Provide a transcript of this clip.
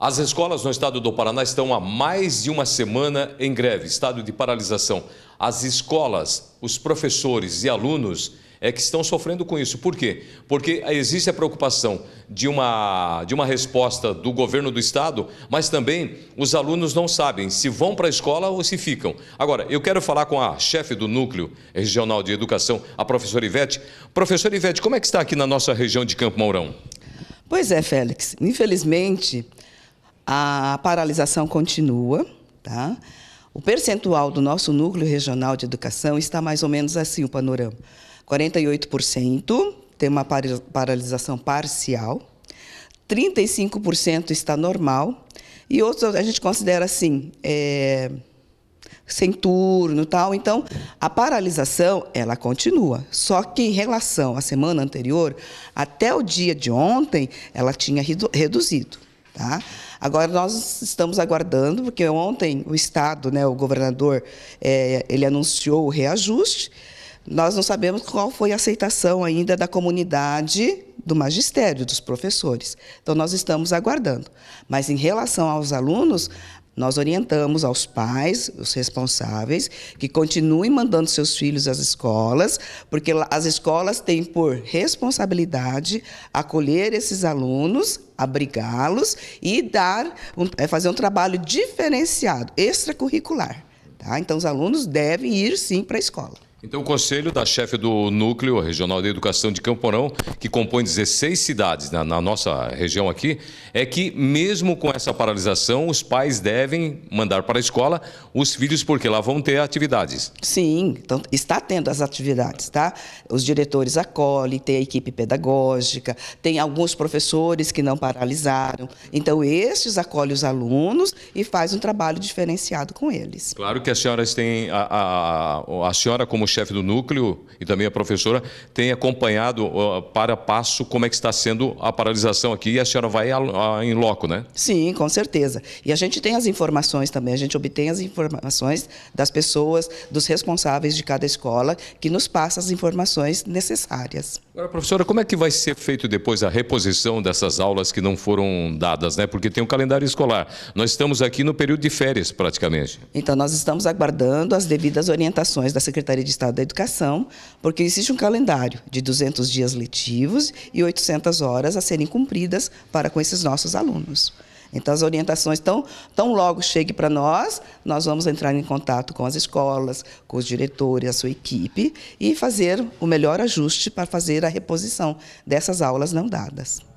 As escolas no estado do Paraná estão há mais de uma semana em greve, estado de paralisação. As escolas, os professores e alunos é que estão sofrendo com isso. Por quê? Porque existe a preocupação de uma, de uma resposta do governo do estado, mas também os alunos não sabem se vão para a escola ou se ficam. Agora, eu quero falar com a chefe do Núcleo Regional de Educação, a professora Ivete. Professora Ivete, como é que está aqui na nossa região de Campo Mourão? Pois é, Félix. Infelizmente, a paralisação continua, tá? O percentual do nosso núcleo regional de educação está mais ou menos assim o panorama. 48% tem uma paralisação parcial, 35% está normal e outros a gente considera assim, é, sem turno tal. Então, a paralisação, ela continua. Só que em relação à semana anterior, até o dia de ontem, ela tinha reduzido, tá? Agora nós estamos aguardando, porque ontem o Estado, né, o governador, é, ele anunciou o reajuste. Nós não sabemos qual foi a aceitação ainda da comunidade do magistério, dos professores. Então, nós estamos aguardando. Mas, em relação aos alunos, nós orientamos aos pais, os responsáveis, que continuem mandando seus filhos às escolas, porque as escolas têm por responsabilidade acolher esses alunos, abrigá-los e dar, é fazer um trabalho diferenciado, extracurricular. Tá? Então, os alunos devem ir sim para a escola. Então, o conselho da chefe do Núcleo Regional de Educação de Camporão, que compõe 16 cidades na, na, nossa região aqui, é que, mesmo com essa paralisação, os pais devem mandar para a escola os filhos, porque lá vão ter atividades. Sim, então, está tendo as atividades, tá? Os diretores acolhem, tem a equipe pedagógica, tem alguns professores que não paralisaram. Então, estes acolhem os alunos e faz um trabalho diferenciado com eles. Claro que as senhoras têm, a, a, a senhora como chefe do núcleo e também a professora tem acompanhado uh, para passo como é que está sendo a paralisação aqui e a senhora vai em loco, né? Sim, com certeza. E a gente tem as informações também, a gente obtém as informações das pessoas, dos responsáveis de cada escola, que nos passa as informações necessárias. Agora, professora, como é que vai ser feito depois a reposição dessas aulas que não foram dadas, né? Porque tem um calendário escolar. Nós estamos aqui no período de férias, praticamente. Então, nós estamos aguardando as devidas orientações da Secretaria de Estado da Educação, porque existe um calendário de 200 dias letivos e 800 horas a serem cumpridas para com esses nossos alunos. Então, as orientações tão, tão logo chegue para nós, nós vamos entrar em contato com as escolas, com os diretores, a sua equipe e fazer o melhor ajuste para fazer a reposição dessas aulas não dadas.